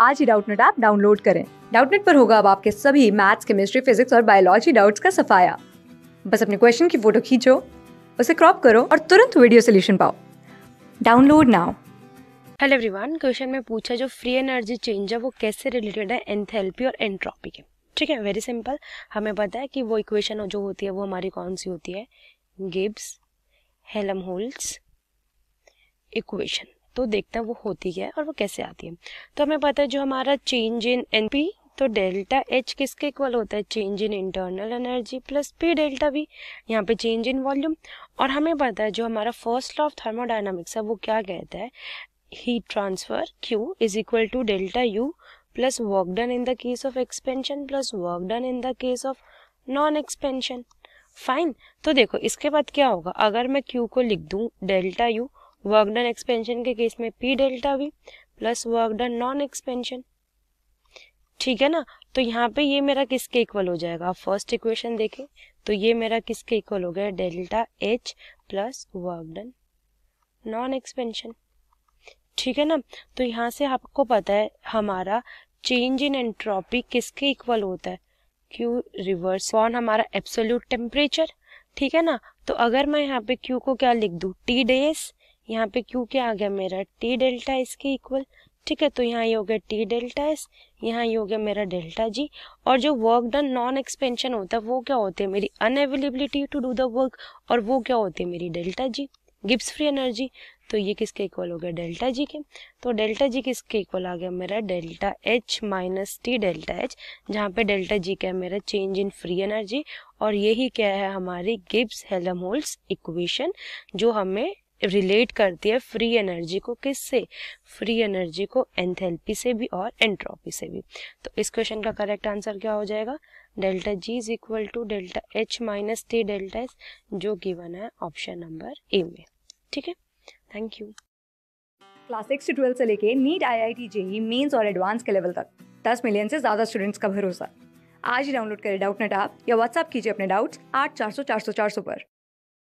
आज ही Doubtnut app download करें डाउटनेट पर होगा अब आपके सभी मैथ्स केमिस्ट्री फिजिक्स और बायोलॉजी डाउट्स का सफाया बस अपने क्वेश्चन की फोटो खींचो उसे क्रॉप करो और तुरंत वीडियो सोल्यूशन पाओ download now hello everyone question में पूछा जो फ्री एनर्जी चेंज है वो कैसे रिलेटेड है एंथैल्पी और एंट्रोपी के ठीक है वेरी सिंपल हमें पता है कि वो इक्वेशन जो होती है वो हमारी कौन सी होती है गिब्स हेलम होल्स इक्वेशन तो देखते हैं वो होती है और वो कैसे आती है तो हमें पता है जो हमारा चेंज इन एन पी तो डेल्टा एच किसके इक्वल होता है change in internal energy plus P delta V यहाँ पे चेंज इन वॉल्यूम और हमें पता है जो हमारा फर्स्ट लॉ ऑफ थर्मोडाइनमिक्स है वो क्या कहता है heat transfer Q is equal to delta U plus work done in the case of expansion plus work done in the case of non expansion fine तो देखो इसके बाद क्या होगा अगर मैं क्यू को लिख दूँ delta U work done expansion के केस में P delta V plus work done non expansion ठीक है ना तो यहाँ पे ये मेरा किसके इक्वल हो जाएगा आप फर्स्ट इक्वेशन देखें तो ये मेरा किसके इक्वल हो गया delta H plus work done non expansion ठीक है ना तो यहाँ से आपको पता है हमारा चेंज इन एंट्रोपी किसके इक्वल होता है क्यू रिवर्स ऑन हमारा एब्सोल्यूट टेम्परेचर ठीक है ना तो अगर मैं यहाँ पे क्यू को क्या लिख दू टी डेज यहाँ पे क्यू क्या आ गया मेरा टी डेल्टा एस के इक्वल ठीक है तो यहाँ ये हो गया टी डेल्टा एस यहाँ ये हो गया मेरा डेल्टा जी और जो वर्क डन नॉन एक्सपेंशन होता है वो क्या होते हैं मेरी unavailability to do the work और वो क्या होते हैं मेरी delta G Gibbs free energy तो ये किसके इक्वल हो गया डेल्टा जी के तो डेल्टा जी किसके इक्वल आ गया मेरा delta H minus T delta H जहाँ पे डेल्टा जी क्या है मेरा चेंज इन फ्री एनर्जी और यही क्या है हमारी गिब्स हेलम इक्वेशन जो हमें रिलेट करती है फ्री एनर्जी को किससे फ्री एनर्जी को एंथेल्पी से भी और एंट्रोपी से भी तो इस क्वेश्चन का करेक्ट आंसर क्या हो जाएगा delta G is equal to delta H minus T delta S जो गिवन है ऑप्शन नंबर ए में ठीक है थैंक यू क्लास सिक्स से ट्वेल्थ से लेके NEET I I T JEE Mains और एडवांस के लेवल तक दस मिलियन से ज़्यादा स्टूडेंट्स का भरोसा आज ही डाउनलोड करें डाउट नेट आप या व्हाट्सअप कीजिए अपने डाउट्स आठ चार सौ चार सौ चार सौ पर